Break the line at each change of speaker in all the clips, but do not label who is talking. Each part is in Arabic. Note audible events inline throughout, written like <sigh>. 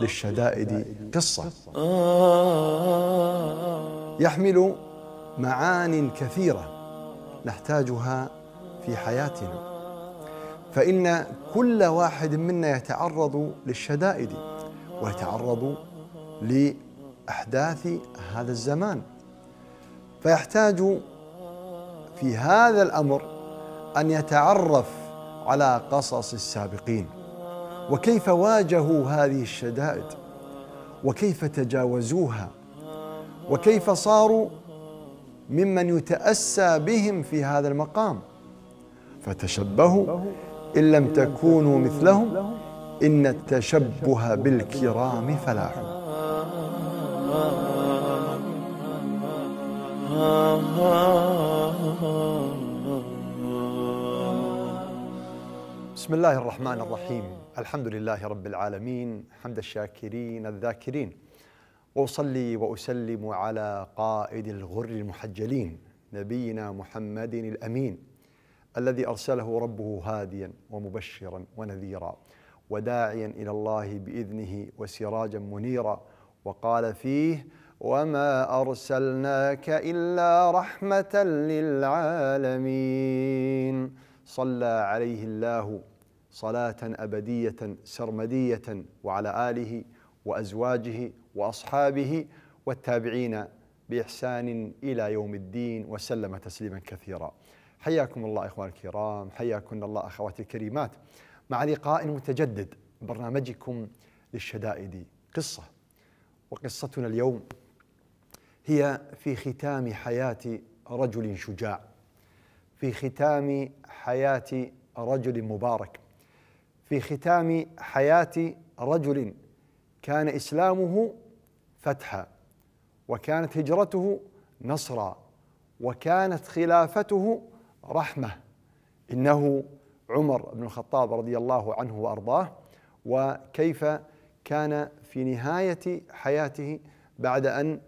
للشدائد قصة آه. يحمل معان كثيرة نحتاجها في حياتنا فإن كل واحد منا يتعرض للشدائد ويتعرض لأحداث هذا الزمان فيحتاج في هذا الأمر أن يتعرف على قصص السابقين وكيف واجهوا هذه الشدائد وكيف تجاوزوها وكيف صاروا ممن يتأسى بهم في هذا المقام فتشبهوا إن لم تكونوا مثلهم إن التشبه بالكرام فلاح <laughs> بسم الله الرحمن الرحيم الحمد لله رب العالمين حمد الشاكرين الذاكرين واصلي واسلم على قائد الغر المحجلين نبينا محمد الامين الذي ارسله ربه هاديا ومبشرا ونذيرا وداعيا الى الله باذنه وسراجا منيرا وقال فيه وما ارسلناك الا رحمه للعالمين صلى عليه الله صلاة أبدية سرمدية وعلى آله وأزواجه وأصحابه والتابعين بإحسان إلى يوم الدين وسلم تسليما كثيرا حياكم الله إخوان الكرام حياكم الله أخواتي الكريمات مع لقاء متجدد برنامجكم للشدائد قصة وقصتنا اليوم هي في ختام حياة رجل شجاع في ختام حياة رجل مبارك في ختام حياه رجل كان اسلامه فتحا وكانت هجرته نصرا وكانت خلافته رحمه انه عمر بن الخطاب رضي الله عنه وارضاه وكيف كان في نهايه حياته بعد ان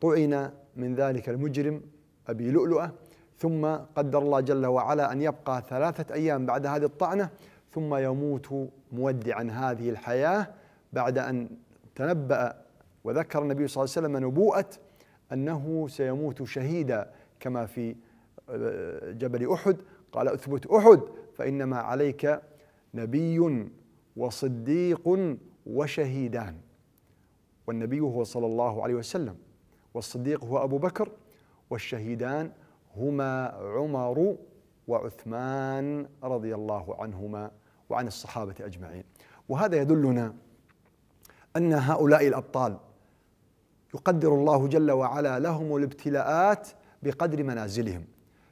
طعن من ذلك المجرم ابي لؤلؤه ثم قدر الله جل وعلا ان يبقى ثلاثه ايام بعد هذه الطعنه ثم يموت مودعا هذه الحياة بعد أن تنبأ وذكر النبي صلى الله عليه وسلم نبوءة أنه سيموت شهيدا كما في آه، جبل أحد قال أثبت أحد فإنما عليك نبي وصديق وشهيدان والنبي هو صلى الله عليه وسلم والصديق هو أبو بكر والشهيدان هما عمر وعثمان رضي الله عنهما وعن الصحابة أجمعين وهذا يدلنا أن هؤلاء الأبطال يقدر الله جل وعلا لهم الابتلاءات بقدر منازلهم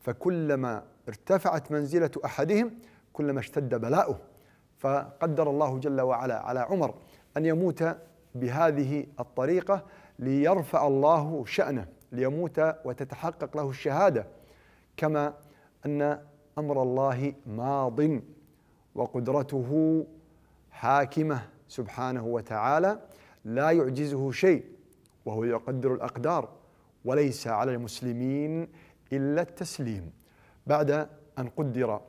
فكلما ارتفعت منزلة أحدهم كلما اشتد بلاؤه فقدر الله جل وعلا على عمر أن يموت بهذه الطريقة ليرفع الله شأنه ليموت وتتحقق له الشهادة كما أن أمر الله ماضٍ وقدرته حاكمه سبحانه وتعالى لا يعجزه شيء وهو يقدر الاقدار وليس على المسلمين الا التسليم بعد ان قدر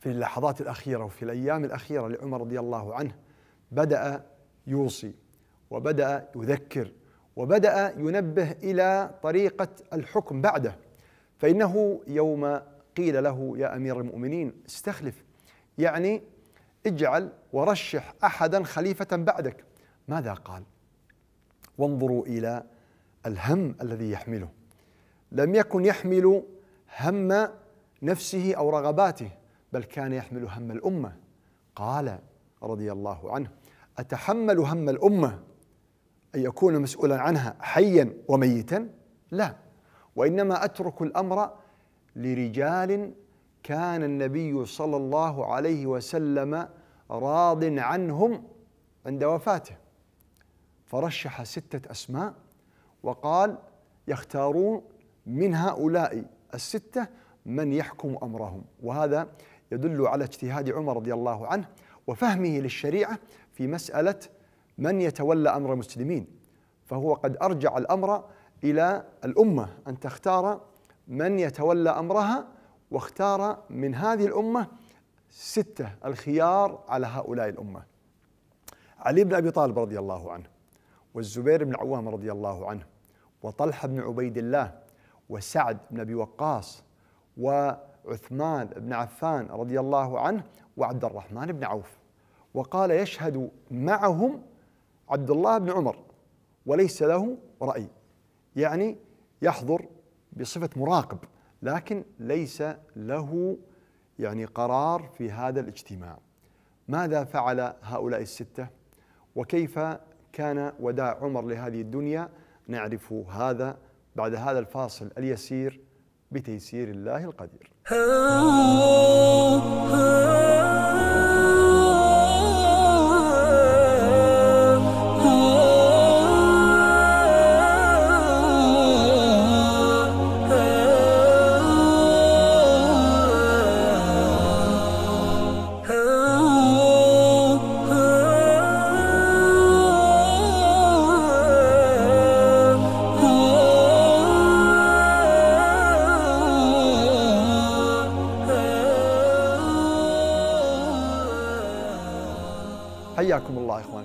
في اللحظات الاخيره وفي الايام الاخيره لعمر رضي الله عنه بدا يوصي وبدا يذكر وبدا ينبه الى طريقه الحكم بعده فانه يوم قيل له يا امير المؤمنين استخلف يعني اجعل ورشح احدا خليفه بعدك ماذا قال وانظروا الى الهم الذي يحمله لم يكن يحمل هم نفسه او رغباته بل كان يحمل هم الامه قال رضي الله عنه اتحمل هم الامه ان يكون مسؤولا عنها حيا وميتا لا وانما اترك الامر لرجال كان النبي صلى الله عليه وسلم راض عنهم عند وفاته فرشح ستة أسماء وقال يختارون من هؤلاء الستة من يحكم أمرهم وهذا يدل على اجتهاد عمر رضي الله عنه وفهمه للشريعة في مسألة من يتولى أمر المسلمين فهو قد أرجع الأمر إلى الأمة أن تختار من يتولى أمرها واختار من هذه الأمة ستة الخيار على هؤلاء الأمة علي بن أبي طالب رضي الله عنه والزبير بن العوام رضي الله عنه وطلحة بن عبيد الله وسعد بن أبي وقاص وعثمان بن عفان رضي الله عنه وعبد الرحمن بن عوف وقال يشهد معهم عبد الله بن عمر وليس له رأي يعني يحضر بصفة مراقب لكن ليس له يعني قرار في هذا الاجتماع ماذا فعل هؤلاء الستة وكيف كان وداع عمر لهذه الدنيا نعرف هذا بعد هذا الفاصل اليسير بتيسير الله القدير <laughs>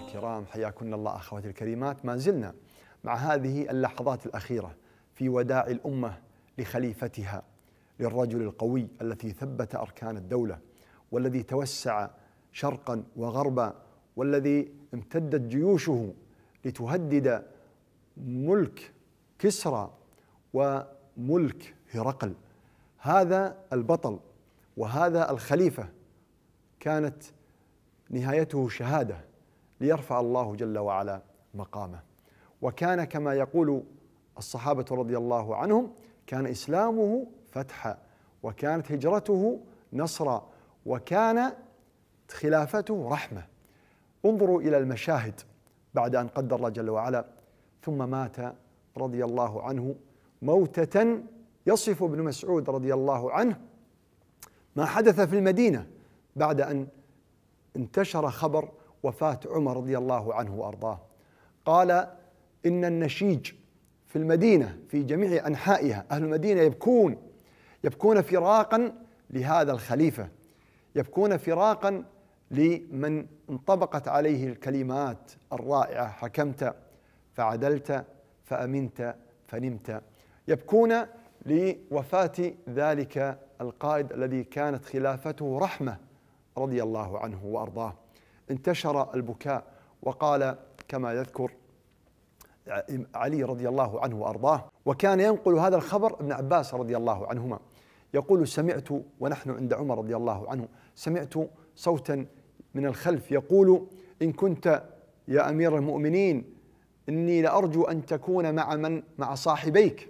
الكرام حياكم الله أخواتي الكريمات ما زلنا مع هذه اللحظات الأخيرة في وداع الأمة لخليفتها للرجل القوي الذي ثبت أركان الدولة والذي توسع شرقا وغربا والذي امتدت جيوشه لتهدد ملك كسرى وملك هرقل هذا البطل وهذا الخليفه كانت نهايته شهاده ليرفع الله جل وعلا مقامه وكان كما يقول الصحابة رضي الله عنهم كان إسلامه فتحا وكانت هجرته نصرا وكان خلافته رحمة انظروا إلى المشاهد بعد أن قدر الله جل وعلا ثم مات رضي الله عنه موتة يصف ابن مسعود رضي الله عنه ما حدث في المدينة بعد أن انتشر خبر وفاة عمر رضي الله عنه وأرضاه قال إن النشيج في المدينة في جميع أنحائها أهل المدينة يبكون يبكون فراقا لهذا الخليفة يبكون فراقا لمن انطبقت عليه الكلمات الرائعة حكمت فعدلت فأمنت فنمت يبكون لوفاة ذلك القائد الذي كانت خلافته رحمة رضي الله عنه وأرضاه انتشر البكاء وقال كما يذكر علي رضي الله عنه وارضاه وكان ينقل هذا الخبر ابن عباس رضي الله عنهما يقول سمعت ونحن عند عمر رضي الله عنه سمعت صوتا من الخلف يقول ان كنت يا امير المؤمنين اني لارجو ان تكون مع من مع صاحبيك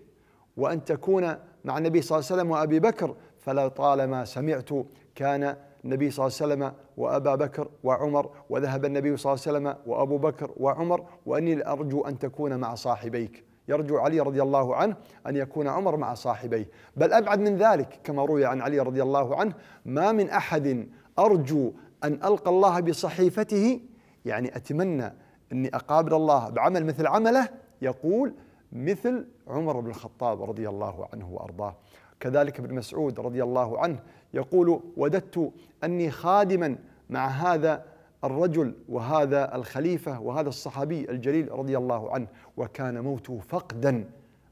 وان تكون مع النبي صلى الله عليه وسلم وابي بكر فلطالما سمعت كان النبي صلى الله عليه وسلم وأبا بكر وعمر وذهب النبي صلى الله عليه وسلم وأبو بكر وعمر وأني لأرجو أن تكون مع صاحبيك يرجو علي رضي الله عنه أن يكون عمر مع صاحبيه بل أبعد من ذلك كما روي عن علي رضي الله عنه ما من أحد أرجو أن ألقى الله بصحيفته يعني أتمنى أني أقابل الله بعمل مثل عمله يقول مثل عمر بن الخطاب رضي الله عنه وأرضاه كذلك ابن مسعود رضي الله عنه يقول وددت أني خادما مع هذا الرجل وهذا الخليفة وهذا الصحابي الجليل رضي الله عنه وكان موته فقدا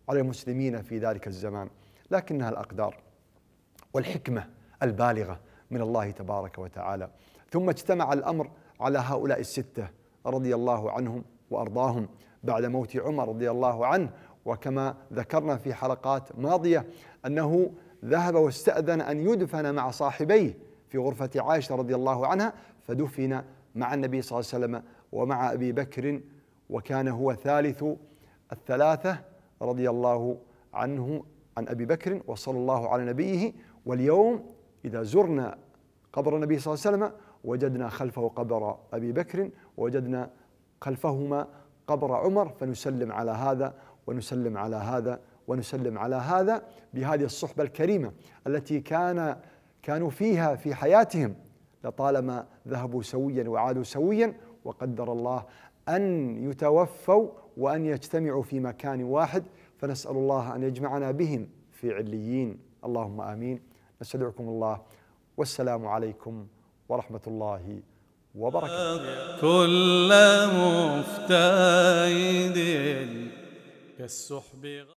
على المسلمين في ذلك الزمان لكنها الأقدار والحكمة البالغة من الله تبارك وتعالى ثم اجتمع الأمر على هؤلاء الستة رضي الله عنهم وأرضاهم بعد موت عمر رضي الله عنه وكما ذكرنا في حلقات ماضية أنه ذهب واستأذن أن يدفن مع صاحبيه في غرفة عائشة رضي الله عنها فدفن مع النبي صلى الله عليه وسلم ومع أبي بكر وكان هو ثالث الثلاثة رضي الله عنه عن أبي بكر وصلى الله على نبيه واليوم إذا زرنا قبر النبي صلى الله عليه وسلم وجدنا خلفه قبر أبي بكر ووجدنا خلفهما قبر عمر فنسلم على هذا ونسلم على هذا ونسلم على هذا بهذه الصحبة الكريمة التي كان كانوا فيها في حياتهم لطالما ذهبوا سويا وعادوا سويا وقدر الله أن يتوفوا وأن يجتمعوا في مكان واحد فنسأل الله أن يجمعنا بهم في عليين اللهم آمين نستدعكم الله والسلام عليكم ورحمة الله وبركاته كل مفتايد كالسحب